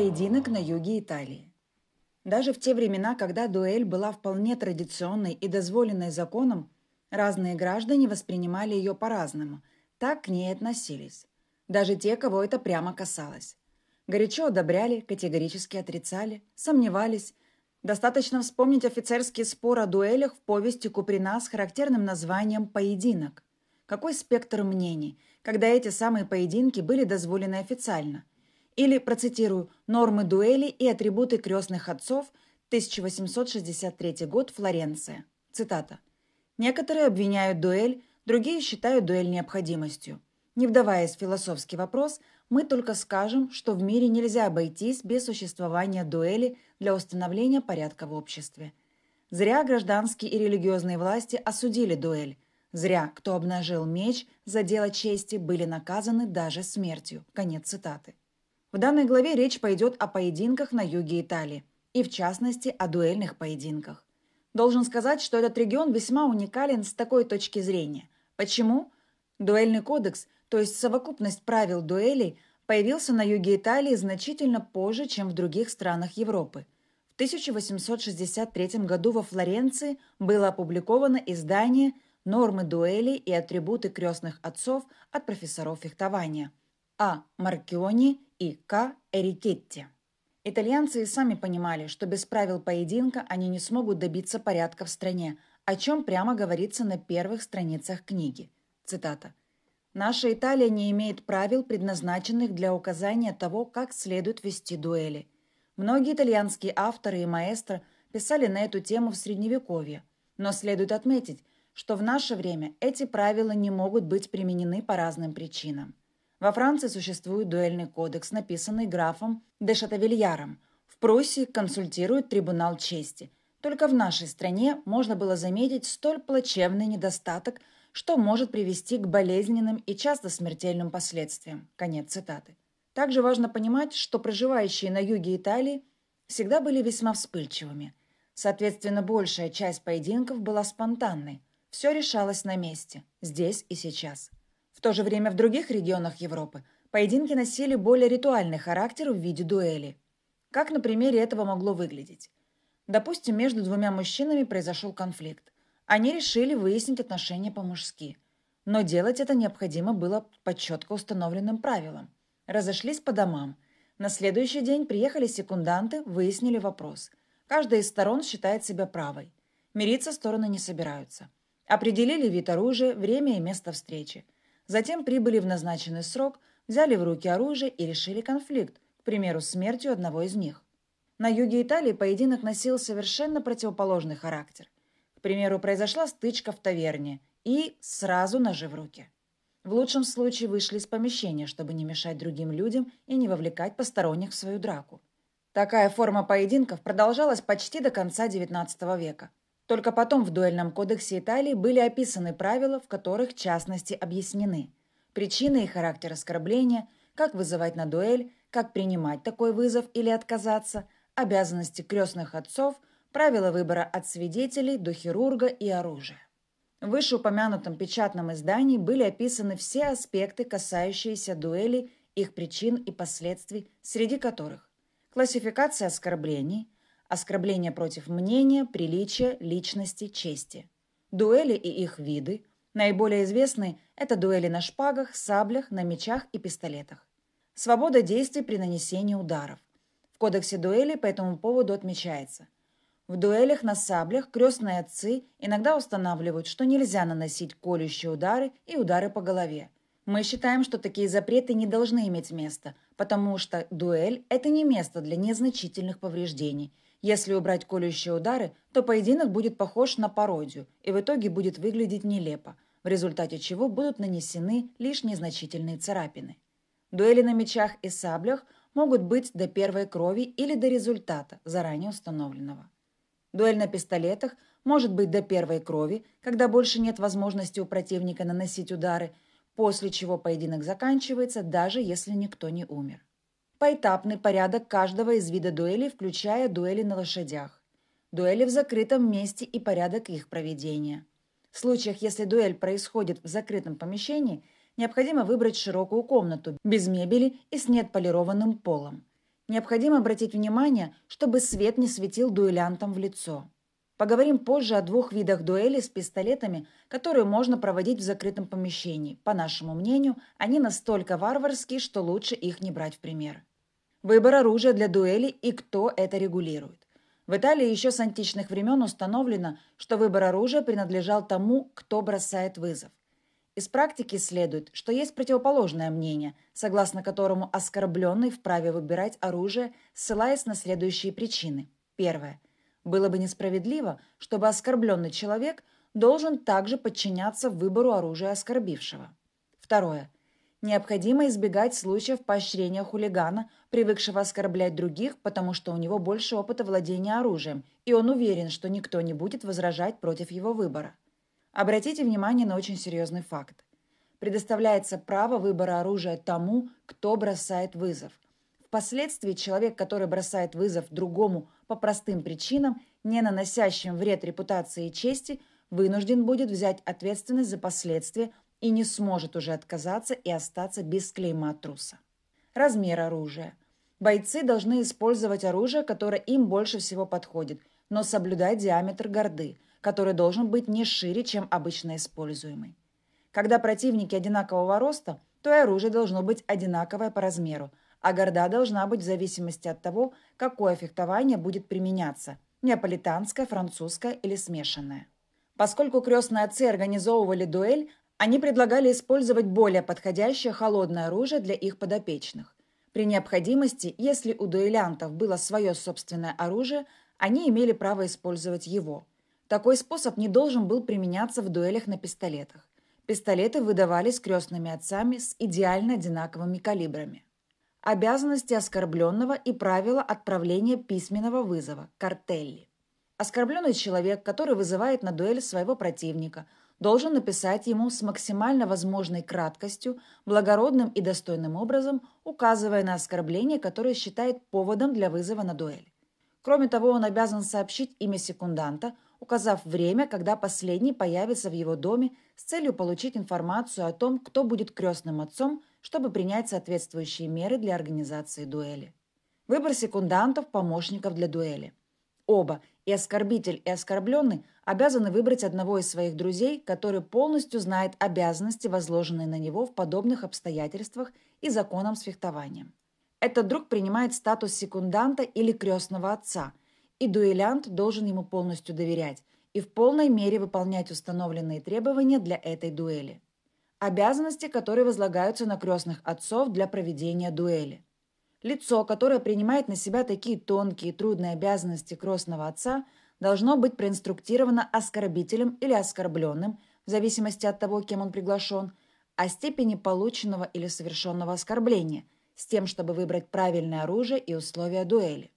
поединок на юге Италии. Даже в те времена, когда дуэль была вполне традиционной и дозволенной законом, разные граждане воспринимали ее по-разному, так к ней относились. Даже те, кого это прямо касалось. Горячо одобряли, категорически отрицали, сомневались. Достаточно вспомнить офицерский спор о дуэлях в повести Куприна с характерным названием «Поединок». Какой спектр мнений, когда эти самые поединки были дозволены официально – или, процитирую, «Нормы дуэли и атрибуты крестных отцов», 1863 год, Флоренция. Цитата. Некоторые обвиняют дуэль, другие считают дуэль необходимостью. Не вдаваясь в философский вопрос, мы только скажем, что в мире нельзя обойтись без существования дуэли для установления порядка в обществе. Зря гражданские и религиозные власти осудили дуэль. Зря, кто обнажил меч за дело чести, были наказаны даже смертью. Конец цитаты. В данной главе речь пойдет о поединках на юге Италии, и в частности о дуэльных поединках. Должен сказать, что этот регион весьма уникален с такой точки зрения. Почему? Дуэльный кодекс, то есть совокупность правил дуэлей, появился на юге Италии значительно позже, чем в других странах Европы. В 1863 году во Флоренции было опубликовано издание «Нормы дуэли и атрибуты крестных отцов от профессоров фехтования» А. Маркиони и К. Эрикетти. Итальянцы и сами понимали, что без правил поединка они не смогут добиться порядка в стране, о чем прямо говорится на первых страницах книги. Цитата. «Наша Италия не имеет правил, предназначенных для указания того, как следует вести дуэли. Многие итальянские авторы и маэстро писали на эту тему в Средневековье, но следует отметить, что в наше время эти правила не могут быть применены по разным причинам. Во Франции существует дуэльный кодекс, написанный графом де Шатавильяром. В Пруссии консультирует трибунал чести. Только в нашей стране можно было заметить столь плачевный недостаток, что может привести к болезненным и часто смертельным последствиям. Конец цитаты. Также важно понимать, что проживающие на юге Италии всегда были весьма вспыльчивыми. Соответственно, большая часть поединков была спонтанной. Все решалось на месте, здесь и сейчас. В то же время в других регионах Европы поединки носили более ритуальный характер в виде дуэли. Как на примере этого могло выглядеть? Допустим, между двумя мужчинами произошел конфликт. Они решили выяснить отношения по-мужски. Но делать это необходимо было по четко установленным правилам. Разошлись по домам. На следующий день приехали секунданты, выяснили вопрос. Каждая из сторон считает себя правой. Мириться стороны не собираются. Определили вид оружия, время и место встречи – Затем прибыли в назначенный срок, взяли в руки оружие и решили конфликт, к примеру, смертью одного из них. На юге Италии поединок носил совершенно противоположный характер. К примеру, произошла стычка в таверне и сразу ножи в руки. В лучшем случае вышли из помещения, чтобы не мешать другим людям и не вовлекать посторонних в свою драку. Такая форма поединков продолжалась почти до конца XIX века, только потом в дуэльном кодексе Италии были описаны правила, в которых в частности объяснены причины и характер оскорбления, как вызывать на дуэль, как принимать такой вызов или отказаться, обязанности крестных отцов, правила выбора от свидетелей до хирурга и оружия. В вышеупомянутом печатном издании были описаны все аспекты, касающиеся дуэлей, их причин и последствий, среди которых классификация оскорблений – оскорбления против мнения, приличия, личности, чести. Дуэли и их виды. Наиболее известные это дуэли на шпагах, саблях, на мечах и пистолетах. Свобода действий при нанесении ударов. В кодексе дуэли по этому поводу отмечается. В дуэлях на саблях крестные отцы иногда устанавливают, что нельзя наносить колющие удары и удары по голове. Мы считаем, что такие запреты не должны иметь места, потому что дуэль – это не место для незначительных повреждений – если убрать колющие удары, то поединок будет похож на пародию и в итоге будет выглядеть нелепо, в результате чего будут нанесены лишь незначительные царапины. Дуэли на мечах и саблях могут быть до первой крови или до результата, заранее установленного. Дуэль на пистолетах может быть до первой крови, когда больше нет возможности у противника наносить удары, после чего поединок заканчивается, даже если никто не умер поэтапный порядок каждого из вида дуэлей, включая дуэли на лошадях, дуэли в закрытом месте и порядок их проведения. В случаях, если дуэль происходит в закрытом помещении, необходимо выбрать широкую комнату, без мебели и с неотполированным полом. Необходимо обратить внимание, чтобы свет не светил дуэлянтам в лицо. Поговорим позже о двух видах дуэли с пистолетами, которые можно проводить в закрытом помещении. По нашему мнению, они настолько варварские, что лучше их не брать в пример выбор оружия для дуэли и кто это регулирует. В Италии еще с античных времен установлено, что выбор оружия принадлежал тому, кто бросает вызов. Из практики следует, что есть противоположное мнение, согласно которому оскорбленный вправе выбирать оружие, ссылаясь на следующие причины. Первое. Было бы несправедливо, чтобы оскорбленный человек должен также подчиняться выбору оружия оскорбившего. Второе. Необходимо избегать случаев поощрения хулигана, привыкшего оскорблять других, потому что у него больше опыта владения оружием, и он уверен, что никто не будет возражать против его выбора. Обратите внимание на очень серьезный факт. Предоставляется право выбора оружия тому, кто бросает вызов. Впоследствии человек, который бросает вызов другому по простым причинам, не наносящим вред репутации и чести, вынужден будет взять ответственность за последствия и не сможет уже отказаться и остаться без клейма труса. Размер оружия. Бойцы должны использовать оружие, которое им больше всего подходит, но соблюдать диаметр горды, который должен быть не шире, чем обычно используемый. Когда противники одинакового роста, то и оружие должно быть одинаковое по размеру, а горда должна быть в зависимости от того, какое фехтование будет применяться – неаполитанское, французское или смешанное. Поскольку крестные отцы организовывали дуэль, они предлагали использовать более подходящее холодное оружие для их подопечных. При необходимости, если у дуэлянтов было свое собственное оружие, они имели право использовать его. Такой способ не должен был применяться в дуэлях на пистолетах. Пистолеты выдавались крестными отцами с идеально одинаковыми калибрами. Обязанности оскорбленного и правила отправления письменного вызова – картелли. Оскорбленный человек, который вызывает на дуэль своего противника – должен написать ему с максимально возможной краткостью, благородным и достойным образом, указывая на оскорбление, которое считает поводом для вызова на дуэль. Кроме того, он обязан сообщить имя секунданта, указав время, когда последний появится в его доме с целью получить информацию о том, кто будет крестным отцом, чтобы принять соответствующие меры для организации дуэли. Выбор секундантов – помощников для дуэли. Оба, и оскорбитель, и оскорбленный обязаны выбрать одного из своих друзей, который полностью знает обязанности, возложенные на него в подобных обстоятельствах и законом с фехтованием. Этот друг принимает статус секунданта или крестного отца, и дуэлянт должен ему полностью доверять и в полной мере выполнять установленные требования для этой дуэли. Обязанности, которые возлагаются на крестных отцов для проведения дуэли – Лицо, которое принимает на себя такие тонкие и трудные обязанности крестного отца, должно быть проинструктировано оскорбителем или оскорбленным, в зависимости от того, кем он приглашен, о степени полученного или совершенного оскорбления, с тем, чтобы выбрать правильное оружие и условия дуэли.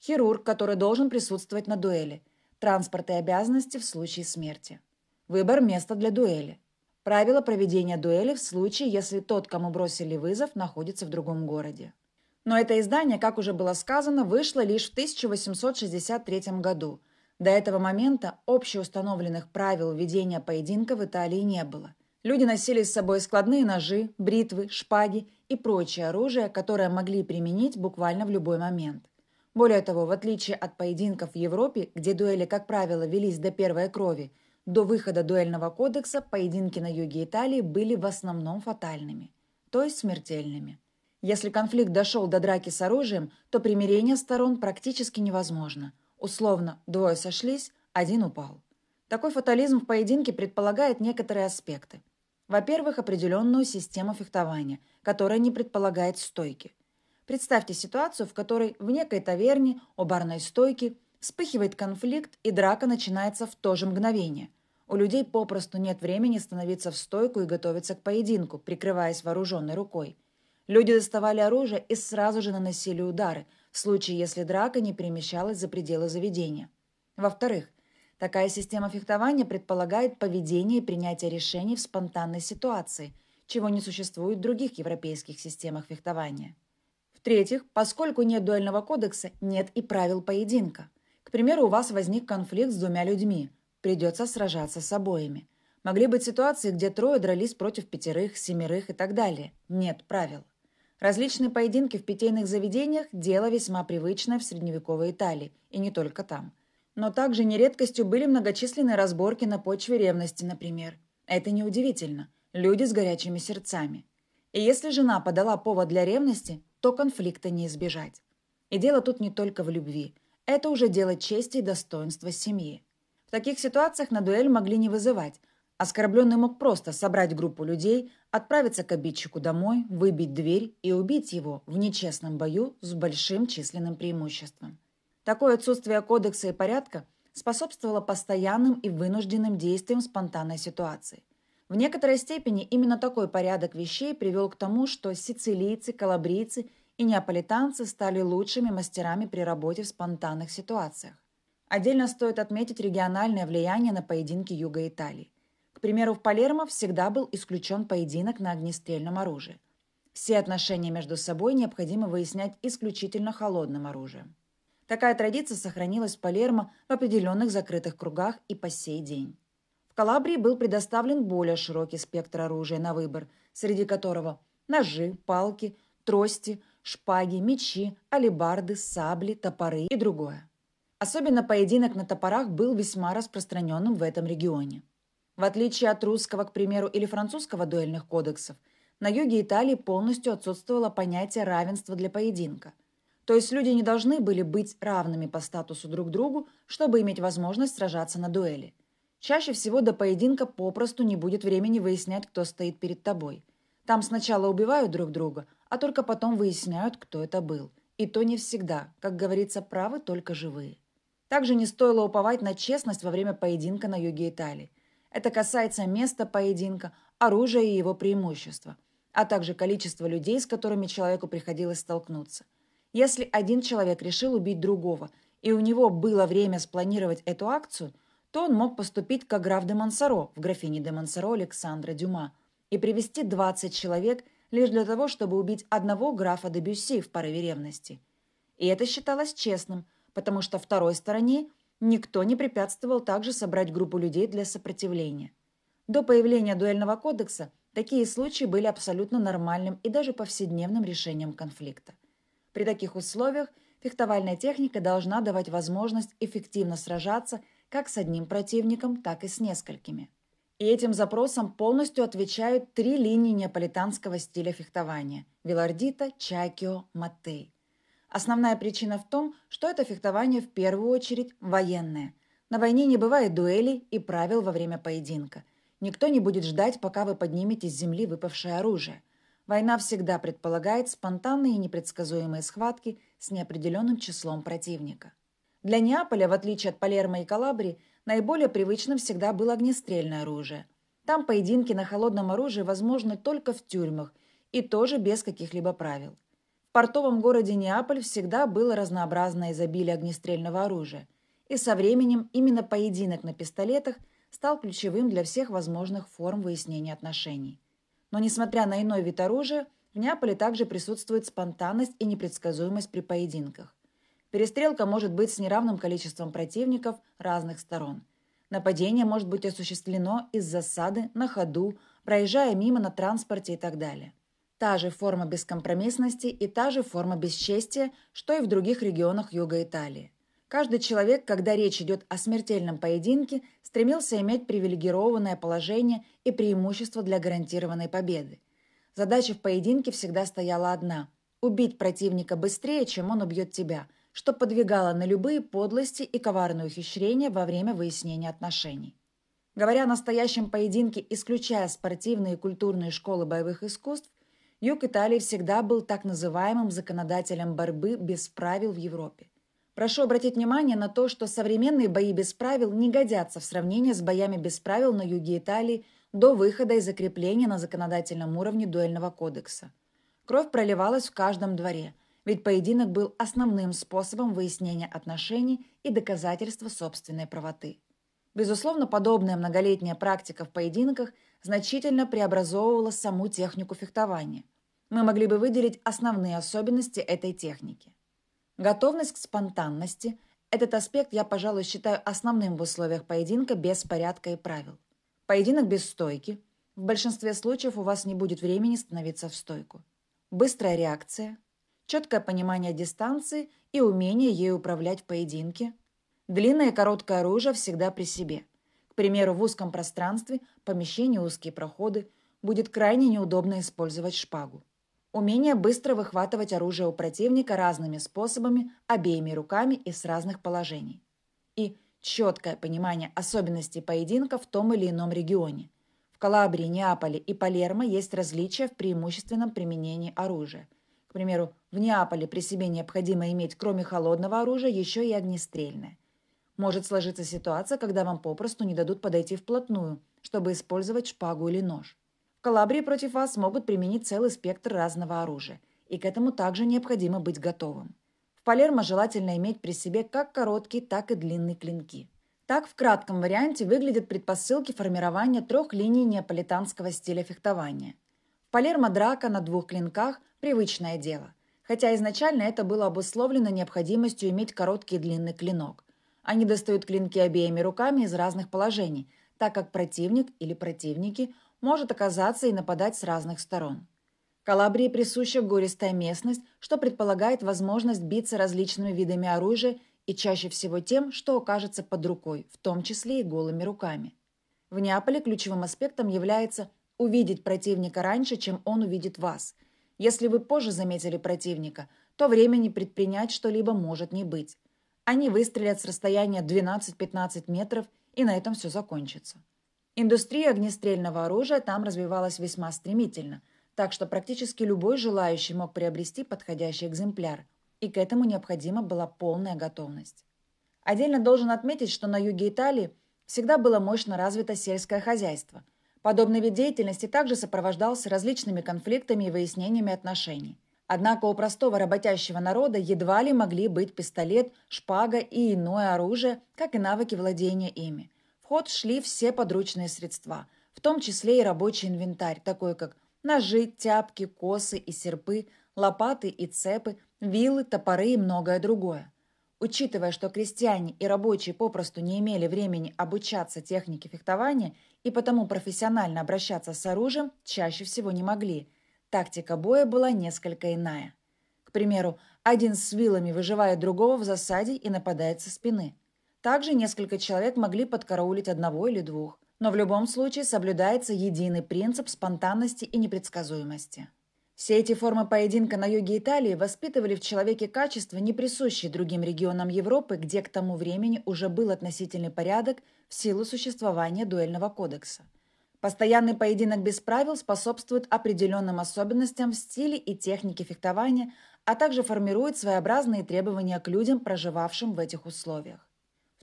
Хирург, который должен присутствовать на дуэли. Транспорт и обязанности в случае смерти. Выбор места для дуэли. Правила проведения дуэли в случае, если тот, кому бросили вызов, находится в другом городе. Но это издание, как уже было сказано, вышло лишь в 1863 году. До этого момента общеустановленных правил ведения поединка в Италии не было. Люди носили с собой складные ножи, бритвы, шпаги и прочее оружие, которое могли применить буквально в любой момент. Более того, в отличие от поединков в Европе, где дуэли, как правило, велись до первой крови, до выхода дуэльного кодекса поединки на юге Италии были в основном фатальными, то есть смертельными. Если конфликт дошел до драки с оружием, то примирение сторон практически невозможно. Условно, двое сошлись, один упал. Такой фатализм в поединке предполагает некоторые аспекты. Во-первых, определенную систему фехтования, которая не предполагает стойки. Представьте ситуацию, в которой в некой таверне у барной стойки вспыхивает конфликт и драка начинается в то же мгновение. У людей попросту нет времени становиться в стойку и готовиться к поединку, прикрываясь вооруженной рукой – Люди доставали оружие и сразу же наносили удары, в случае, если драка не перемещалась за пределы заведения. Во-вторых, такая система фехтования предполагает поведение и принятие решений в спонтанной ситуации, чего не существует в других европейских системах фехтования. В-третьих, поскольку нет дуэльного кодекса, нет и правил поединка. К примеру, у вас возник конфликт с двумя людьми, придется сражаться с обоими. Могли быть ситуации, где трое дрались против пятерых, семерых и так далее. Нет правил. Различные поединки в питейных заведениях – дело весьма привычное в средневековой Италии, и не только там. Но также нередкостью были многочисленные разборки на почве ревности, например. Это неудивительно. Люди с горячими сердцами. И если жена подала повод для ревности, то конфликта не избежать. И дело тут не только в любви. Это уже дело чести и достоинства семьи. В таких ситуациях на дуэль могли не вызывать. Оскорбленный мог просто собрать группу людей, отправиться к обидчику домой, выбить дверь и убить его в нечестном бою с большим численным преимуществом. Такое отсутствие кодекса и порядка способствовало постоянным и вынужденным действиям спонтанной ситуации. В некоторой степени именно такой порядок вещей привел к тому, что сицилийцы, калабрийцы и неаполитанцы стали лучшими мастерами при работе в спонтанных ситуациях. Отдельно стоит отметить региональное влияние на поединки Юга Италии примеру, в Палермо всегда был исключен поединок на огнестрельном оружии. Все отношения между собой необходимо выяснять исключительно холодным оружием. Такая традиция сохранилась в Палермо в определенных закрытых кругах и по сей день. В Калабрии был предоставлен более широкий спектр оружия на выбор, среди которого ножи, палки, трости, шпаги, мечи, алебарды, сабли, топоры и другое. Особенно поединок на топорах был весьма распространенным в этом регионе – в отличие от русского, к примеру, или французского дуэльных кодексов, на юге Италии полностью отсутствовало понятие равенства для поединка. То есть люди не должны были быть равными по статусу друг другу, чтобы иметь возможность сражаться на дуэли. Чаще всего до поединка попросту не будет времени выяснять, кто стоит перед тобой. Там сначала убивают друг друга, а только потом выясняют, кто это был. И то не всегда, как говорится, правы только живые. Также не стоило уповать на честность во время поединка на юге Италии – это касается места поединка, оружия и его преимущества, а также количества людей, с которыми человеку приходилось столкнуться. Если один человек решил убить другого, и у него было время спланировать эту акцию, то он мог поступить как граф де Монсоро в графине де Монсоро Александра Дюма и привести 20 человек лишь для того, чтобы убить одного графа де Бюсси в порыве ревности. И это считалось честным, потому что второй стороне – Никто не препятствовал также собрать группу людей для сопротивления. До появления дуэльного кодекса такие случаи были абсолютно нормальным и даже повседневным решением конфликта. При таких условиях фехтовальная техника должна давать возможность эффективно сражаться как с одним противником, так и с несколькими. И этим запросом полностью отвечают три линии неаполитанского стиля фехтования – Вилардита, Чакио, Матей. Основная причина в том, что это фехтование в первую очередь военное. На войне не бывает дуэлей и правил во время поединка. Никто не будет ждать, пока вы поднимете с земли выпавшее оружие. Война всегда предполагает спонтанные и непредсказуемые схватки с неопределенным числом противника. Для Неаполя, в отличие от Палермо и Калабрии, наиболее привычным всегда было огнестрельное оружие. Там поединки на холодном оружии возможны только в тюрьмах и тоже без каких-либо правил портовом городе Неаполь всегда было разнообразное изобилие огнестрельного оружия, и со временем именно поединок на пистолетах стал ключевым для всех возможных форм выяснения отношений. Но несмотря на иной вид оружия, в Неаполе также присутствует спонтанность и непредсказуемость при поединках. Перестрелка может быть с неравным количеством противников разных сторон. Нападение может быть осуществлено из засады, на ходу, проезжая мимо на транспорте и так далее та же форма бескомпромиссности и та же форма бесчестия, что и в других регионах юга Италии. Каждый человек, когда речь идет о смертельном поединке, стремился иметь привилегированное положение и преимущество для гарантированной победы. Задача в поединке всегда стояла одна – убить противника быстрее, чем он убьет тебя, что подвигало на любые подлости и коварные ухищрения во время выяснения отношений. Говоря о настоящем поединке, исключая спортивные и культурные школы боевых искусств, Юг Италии всегда был так называемым законодателем борьбы без правил в Европе. Прошу обратить внимание на то, что современные бои без правил не годятся в сравнении с боями без правил на юге Италии до выхода и закрепления на законодательном уровне дуэльного кодекса. Кровь проливалась в каждом дворе, ведь поединок был основным способом выяснения отношений и доказательства собственной правоты. Безусловно, подобная многолетняя практика в поединках значительно преобразовывала саму технику фехтования – мы могли бы выделить основные особенности этой техники. Готовность к спонтанности – этот аспект я, пожалуй, считаю основным в условиях поединка без порядка и правил. Поединок без стойки. В большинстве случаев у вас не будет времени становиться в стойку. Быстрая реакция, четкое понимание дистанции и умение ей управлять в поединке. Длинное и короткое оружие всегда при себе. К примеру, в узком пространстве, помещении узкие проходы, будет крайне неудобно использовать шпагу. Умение быстро выхватывать оружие у противника разными способами, обеими руками и с разных положений. И четкое понимание особенностей поединка в том или ином регионе. В Калабрии, Неаполе и Палермо есть различия в преимущественном применении оружия. К примеру, в Неаполе при себе необходимо иметь кроме холодного оружия еще и огнестрельное. Может сложиться ситуация, когда вам попросту не дадут подойти вплотную, чтобы использовать шпагу или нож. Калабрии против вас могут применить целый спектр разного оружия, и к этому также необходимо быть готовым. В Палермо желательно иметь при себе как короткие, так и длинные клинки. Так в кратком варианте выглядят предпосылки формирования трех линий неаполитанского стиля фехтования. В Палермо драка на двух клинках – привычное дело, хотя изначально это было обусловлено необходимостью иметь короткий и длинный клинок. Они достают клинки обеими руками из разных положений, так как противник или противники – может оказаться и нападать с разных сторон. Калабрии присуща гористая местность, что предполагает возможность биться различными видами оружия и чаще всего тем, что окажется под рукой, в том числе и голыми руками. В Неаполе ключевым аспектом является увидеть противника раньше, чем он увидит вас. Если вы позже заметили противника, то времени предпринять что-либо может не быть. Они выстрелят с расстояния 12-15 метров, и на этом все закончится. Индустрия огнестрельного оружия там развивалась весьма стремительно, так что практически любой желающий мог приобрести подходящий экземпляр, и к этому необходима была полная готовность. Отдельно должен отметить, что на юге Италии всегда было мощно развито сельское хозяйство. Подобный вид деятельности также сопровождался различными конфликтами и выяснениями отношений. Однако у простого работящего народа едва ли могли быть пистолет, шпага и иное оружие, как и навыки владения ими. В ход шли все подручные средства, в том числе и рабочий инвентарь, такой как ножи, тяпки, косы и серпы, лопаты и цепы, вилы, топоры и многое другое. Учитывая, что крестьяне и рабочие попросту не имели времени обучаться технике фехтования и потому профессионально обращаться с оружием чаще всего не могли, тактика боя была несколько иная. К примеру, один с вилами выживает другого в засаде и нападает со спины. Также несколько человек могли подкараулить одного или двух, но в любом случае соблюдается единый принцип спонтанности и непредсказуемости. Все эти формы поединка на юге Италии воспитывали в человеке качества, не присущие другим регионам Европы, где к тому времени уже был относительный порядок в силу существования дуэльного кодекса. Постоянный поединок без правил способствует определенным особенностям в стиле и технике фехтования, а также формирует своеобразные требования к людям, проживавшим в этих условиях.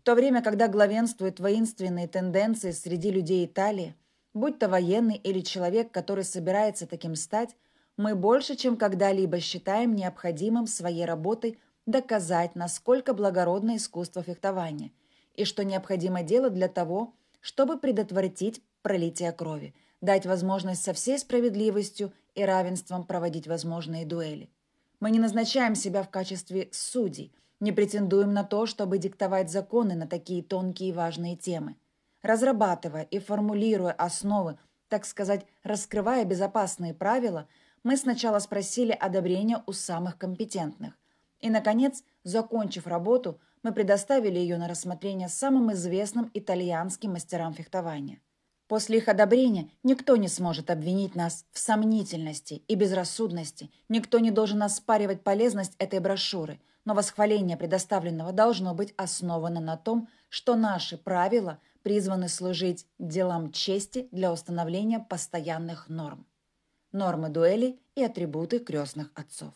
В то время, когда главенствуют воинственные тенденции среди людей Италии, будь то военный или человек, который собирается таким стать, мы больше, чем когда-либо считаем необходимым своей работой доказать, насколько благородно искусство фехтования и что необходимо делать для того, чтобы предотвратить пролитие крови, дать возможность со всей справедливостью и равенством проводить возможные дуэли. Мы не назначаем себя в качестве судей – не претендуем на то, чтобы диктовать законы на такие тонкие и важные темы. Разрабатывая и формулируя основы, так сказать, раскрывая безопасные правила, мы сначала спросили одобрения у самых компетентных. И, наконец, закончив работу, мы предоставили ее на рассмотрение самым известным итальянским мастерам фехтования. После их одобрения никто не сможет обвинить нас в сомнительности и безрассудности, никто не должен оспаривать полезность этой брошюры – но восхваление предоставленного должно быть основано на том, что наши правила призваны служить делам чести для установления постоянных норм. Нормы дуэлей и атрибуты крестных отцов.